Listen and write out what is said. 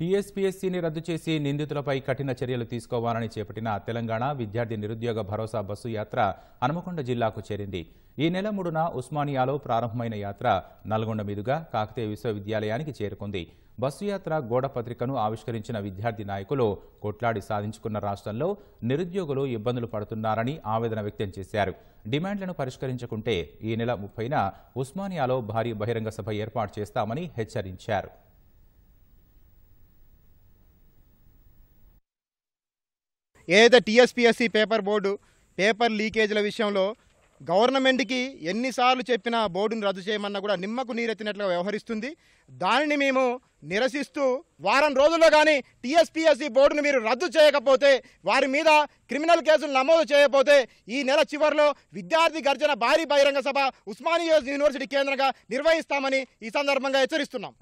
టీఎస్పీఎస్సీని రద్దు చేసి నిందితులపై కఠిన చర్యలు తీసుకోవాలని చేపట్టిన తెలంగాణ విద్యార్థి నిరుద్యోగ భరోసా బస్సు యాత్ర హనుమకొండ జిల్లాకు చేరింది ఈ నెల మూడున ఉస్మానియాలో ప్రారంభమైన యాత్ర నల్గొండ మీదుగా కాకతీయ విశ్వవిద్యాలయానికి చేరుకుంది బస్సు యాత్ర గోడ పత్రికను ఆవిష్కరించిన విద్యార్థి నాయకులు కొట్లాడి సాధించుకున్న రాష్ట్రంలో నిరుద్యోగులు ఇబ్బందులు పడుతున్నారని ఆవేదన వ్యక్తం చేశారు డిమాండ్లను పరిష్కరించకుంటే ఈ నెల ముప్పైన ఉస్మానియాలో భారీ బహిరంగ సభ ఏర్పాటు చేస్తామని హెచ్చరించారు ఏదైతే టీఎస్పిఎస్సి పేపర్ బోర్డు పేపర్ లీకేజీల విషయంలో గవర్నమెంట్కి ఎన్నిసార్లు చెప్పినా బోర్డును రద్దు చేయమన్నా కూడా నిమ్మకు నీరెత్తినట్లుగా వ్యవహరిస్తుంది దానిని మేము నిరసిస్తూ వారం రోజుల్లో కానీ టీఎస్పిఎస్సి బోర్డును మీరు రద్దు చేయకపోతే వారి మీద క్రిమినల్ కేసులు నమోదు చేయకపోతే ఈ నెల చివరిలో విద్యార్థి గర్జన భారీ బహిరంగ సభ ఉస్మానియా యూనివర్సిటీ కేంద్రంగా నిర్వహిస్తామని ఈ సందర్భంగా హెచ్చరిస్తున్నాం